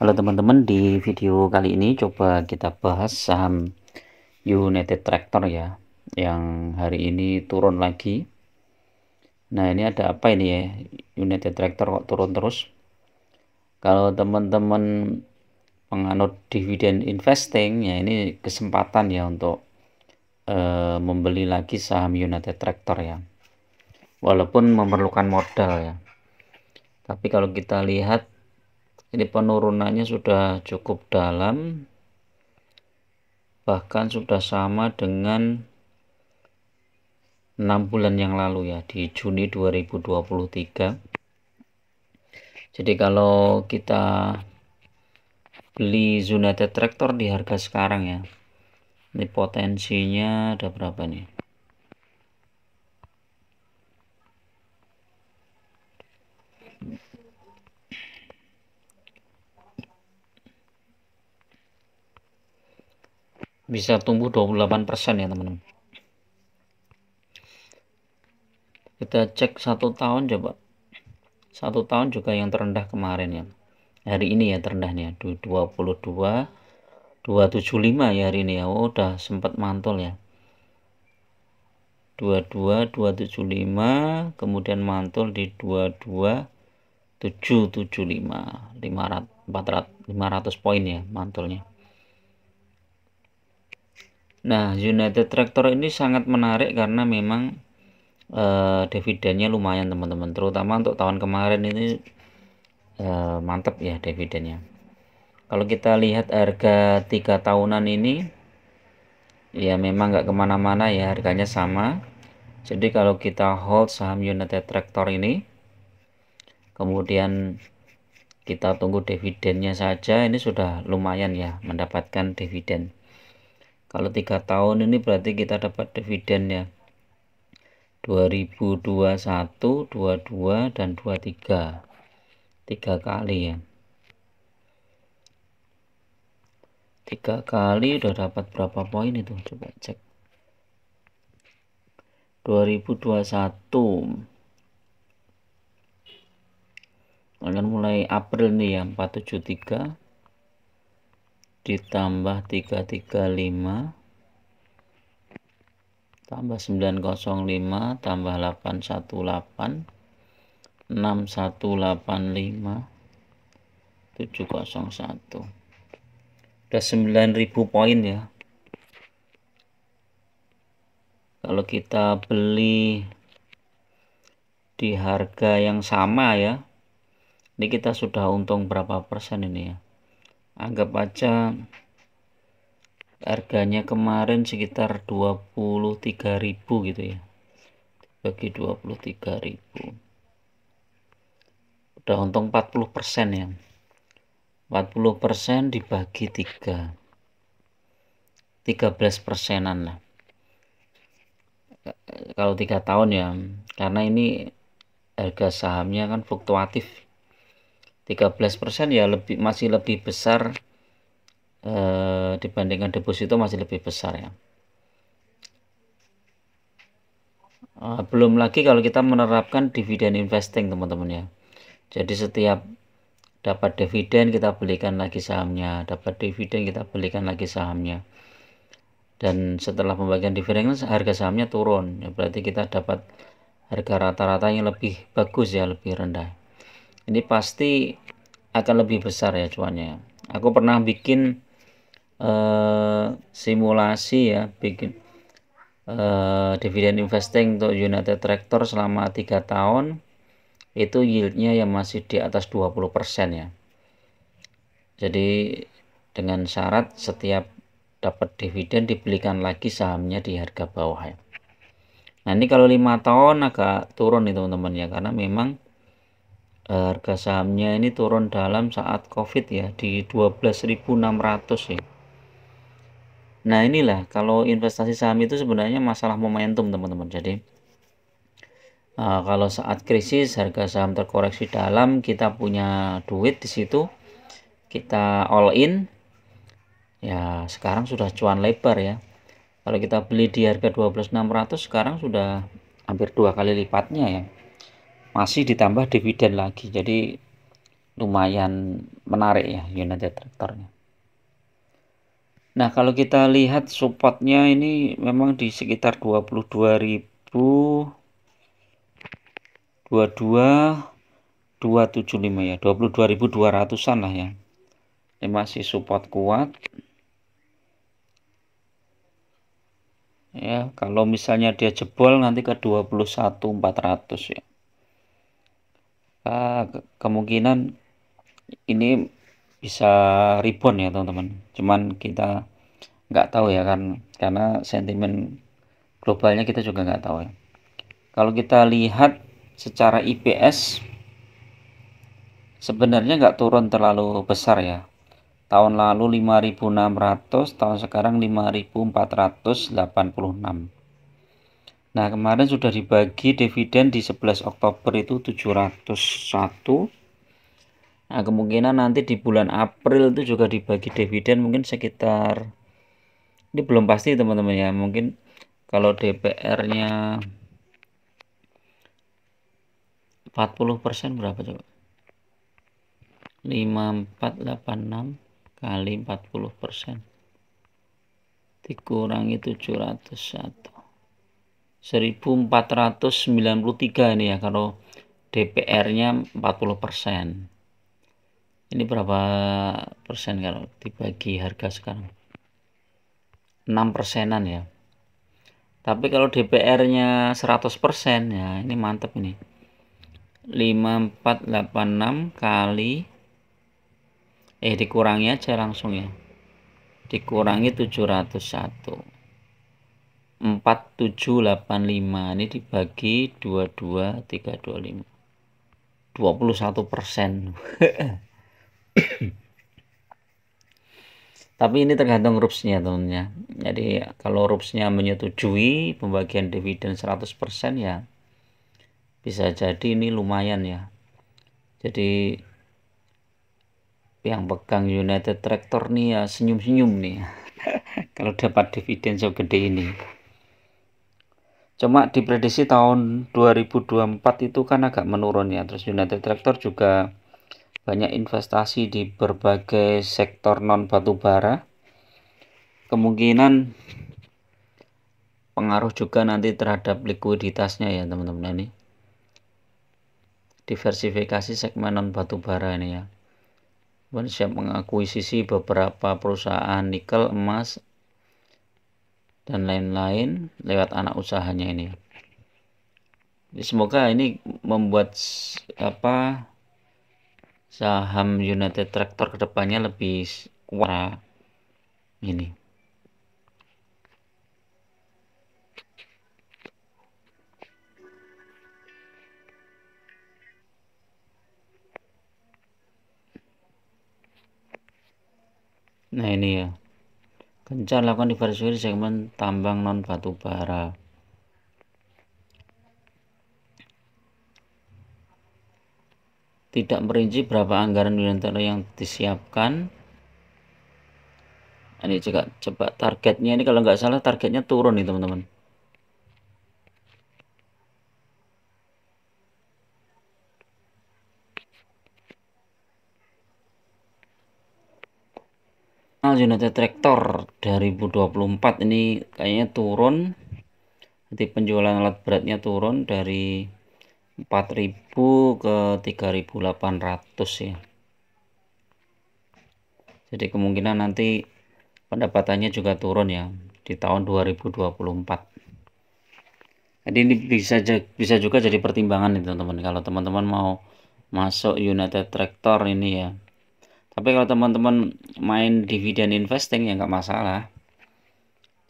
Halo teman-teman, di video kali ini coba kita bahas saham United Tractor ya, yang hari ini turun lagi. Nah ini ada apa ini ya, United Tractor kok turun terus? Kalau teman-teman penganut dividen investing, ya ini kesempatan ya untuk eh, membeli lagi saham United Tractor ya. Walaupun memerlukan modal ya. Tapi kalau kita lihat ini penurunannya sudah cukup dalam bahkan sudah sama dengan 6 bulan yang lalu ya di Juni 2023 jadi kalau kita beli Zunate Traktor di harga sekarang ya ini potensinya ada berapa nih bisa tumbuh 28% ya teman-teman kita cek satu tahun coba satu tahun juga yang terendah kemarin ya hari ini ya terendahnya 22 275 ya hari ini ya oh, udah sempat mantul ya 22 275 kemudian mantul di 22 775 500 400 500 poin ya mantulnya Nah, United Tractor ini sangat menarik karena memang eh, dividennya lumayan teman-teman, terutama untuk tahun kemarin ini eh, mantap ya dividennya. Kalau kita lihat harga tiga tahunan ini, ya memang nggak kemana-mana ya harganya sama. Jadi kalau kita hold saham United Tractor ini, kemudian kita tunggu dividennya saja, ini sudah lumayan ya mendapatkan dividen kalau tiga tahun ini berarti kita dapat dividen ya 2021 22 dan 23 tiga kali ya tiga kali udah dapat berapa poin itu coba cek 2021 kalian mulai April nih ya 473 ditambah 335 tambah 905 tambah 818 6185 701 udah 9000 poin ya kalau kita beli di harga yang sama ya ini kita sudah untung berapa persen ini ya anggap aja harganya kemarin sekitar 23.000 gitu ya bagi 23.000 udah untung 40 persen ya 40 persen dibagi 3 13 persenan lah kalau tiga tahun ya karena ini harga sahamnya kan fluktuatif 13% ya lebih masih lebih besar e, dibandingkan deposito masih lebih besar ya. e, belum lagi kalau kita menerapkan dividen investing teman-teman ya. Jadi setiap dapat dividen kita belikan lagi sahamnya, dapat dividen kita belikan lagi sahamnya. Dan setelah pembagian dividen kan harga sahamnya turun, ya berarti kita dapat harga rata-rata yang lebih bagus ya, lebih rendah ini pasti akan lebih besar ya cuannya aku pernah bikin uh, simulasi ya bikin uh, dividen investing untuk United Tractor selama tiga tahun itu yieldnya yang masih di atas 20% ya jadi dengan syarat setiap dapat dividen dibelikan lagi sahamnya di harga bawah ya Nah ini kalau lima tahun agak turun nih teman-teman ya karena memang harga sahamnya ini turun dalam saat covid ya di 12.600 ya nah inilah kalau investasi saham itu sebenarnya masalah momentum teman-teman jadi uh, kalau saat krisis harga saham terkoreksi dalam kita punya duit di situ kita all in ya sekarang sudah cuan lebar ya kalau kita beli di harga 12.600 sekarang sudah hampir dua kali lipatnya ya masih ditambah dividen lagi jadi lumayan menarik ya United Tractornya nah kalau kita lihat supportnya ini memang di sekitar 22.000 22 275 ya 22.200an lah ya ini masih support kuat ya kalau misalnya dia jebol nanti ke 21.400 ya uh, kemungkinan ini bisa rebound ya teman-teman cuman kita nggak tahu ya kan karena sentimen globalnya kita juga nggak tahu ya kalau kita lihat secara IPS sebenarnya nggak turun terlalu besar ya tahun lalu 5600 tahun sekarang 5486 Nah, kemarin sudah dibagi dividen di 11 Oktober itu 701. Nah, kemungkinan nanti di bulan April itu juga dibagi dividen mungkin sekitar ini belum pasti teman-teman ya. Mungkin kalau DPR-nya 40% berapa coba? 5486 kali 40% dikurangi 701 1493 ini ya kalau DPR-nya 40 persen ini berapa persen kalau dibagi harga sekarang 6 persenan ya tapi kalau DPR-nya 100 persen ya ini mantep ini 5486 kali eh dikurangi aja langsung ya dikurangi 701 4785 ini dibagi dua puluh 21 persen tapi ini tergantung rupsnya tentunya. jadi kalau rupsnya menyetujui pembagian dividen 100 persen ya bisa jadi ini lumayan ya jadi yang pegang United Tractor nih ya senyum-senyum nih kalau dapat dividen segede ini cuma diprediksi tahun 2024 itu kan agak menurun ya terus United Tractor juga banyak investasi di berbagai sektor non batubara. kemungkinan pengaruh juga nanti terhadap likuiditasnya ya teman-teman ini diversifikasi segmen non batubara ini ya Kemudian siap mengakuisisi beberapa perusahaan nikel, emas, dan lain-lain lewat anak usahanya ini. semoga ini membuat apa saham United Tractor kedepannya lebih kuat ini. Nah ini ya. Gencar lakukan diversifikasi segmen tambang non batu bara. Tidak merinci berapa anggaran Wirantono yang disiapkan. Ini juga coba targetnya ini kalau nggak salah targetnya turun nih teman-teman. United Tractor 2024 ini kayaknya turun nanti penjualan alat beratnya turun dari 4000 ke 3800 ya jadi kemungkinan nanti pendapatannya juga turun ya di tahun 2024 jadi ini bisa bisa juga jadi pertimbangan nih teman-teman kalau teman-teman mau masuk United Tractor ini ya tapi kalau teman-teman main dividend investing ya nggak masalah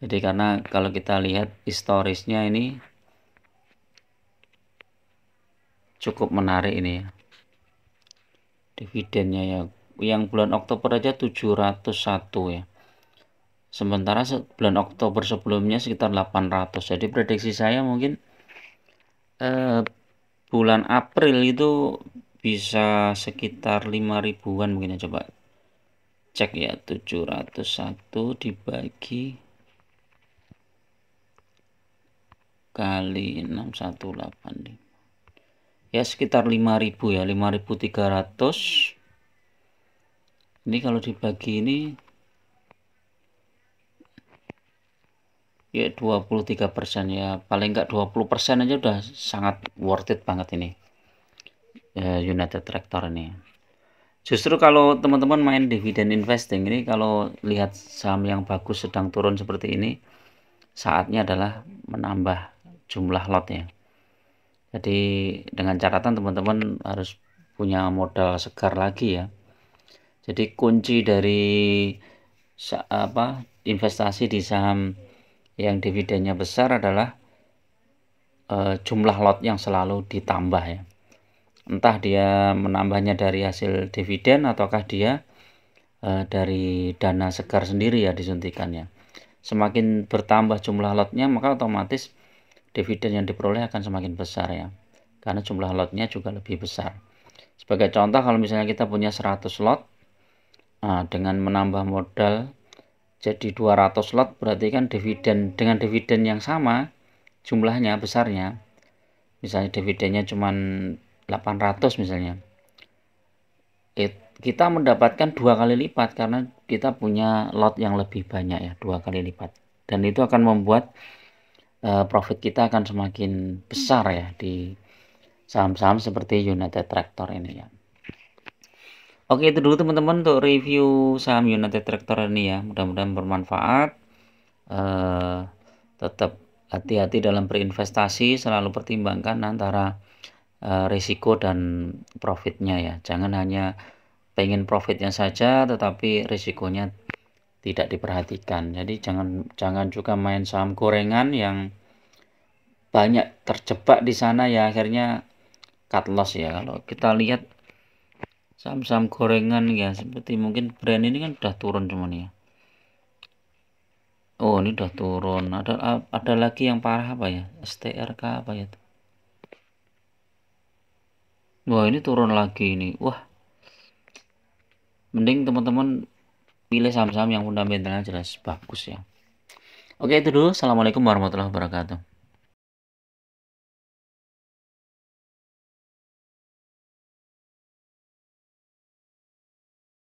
jadi karena kalau kita lihat historisnya ini cukup menarik ini ya dividennya ya yang bulan Oktober aja 701 ya sementara bulan Oktober sebelumnya sekitar 800 jadi prediksi saya mungkin eh, bulan April itu bisa sekitar 5 ribuan mungkin ya coba cek ya 701 dibagi kali 6185 ya sekitar 5000 ya 5300 ini kalau dibagi ini ya 23% ya paling enggak 20% aja udah sangat worth it banget ini Eh, United Tractor ini. Justru kalau teman-teman main dividend investing ini kalau lihat saham yang bagus sedang turun seperti ini saatnya adalah menambah jumlah lot ya. Jadi dengan catatan teman-teman harus punya modal segar lagi ya. Jadi kunci dari apa investasi di saham yang dividennya besar adalah e, jumlah lot yang selalu ditambah ya entah dia menambahnya dari hasil dividen ataukah dia e, dari dana segar sendiri ya disuntikannya semakin bertambah jumlah lotnya maka otomatis dividen yang diperoleh akan semakin besar ya karena jumlah lotnya juga lebih besar sebagai contoh kalau misalnya kita punya 100 lot nah, dengan menambah modal jadi 200 lot berarti kan dividen dengan dividen yang sama jumlahnya besarnya misalnya dividennya cuman 800 misalnya It, kita mendapatkan dua kali lipat karena kita punya lot yang lebih banyak ya dua kali lipat dan itu akan membuat uh, profit kita akan semakin besar ya di saham-saham seperti United Tractor ini ya Oke itu dulu teman-teman untuk review saham United Tractor ini ya mudah-mudahan bermanfaat uh, tetap hati-hati dalam berinvestasi selalu pertimbangkan antara Eh, risiko dan profitnya ya. Jangan hanya pengen profitnya saja tetapi risikonya tidak diperhatikan. Jadi jangan jangan juga main saham gorengan yang banyak terjebak di sana ya akhirnya cut loss ya. Kalau kita lihat saham-saham gorengan ya seperti mungkin brand ini kan sudah turun cuman ya. Oh, ini udah turun. Ada ada lagi yang parah apa ya? STRK apa ya? itu Wah, ini turun lagi ini. Wah. Mending teman-teman pilih saham-saham yang fundamental jelas bagus ya. Oke, itu dulu. Assalamualaikum warahmatullahi wabarakatuh.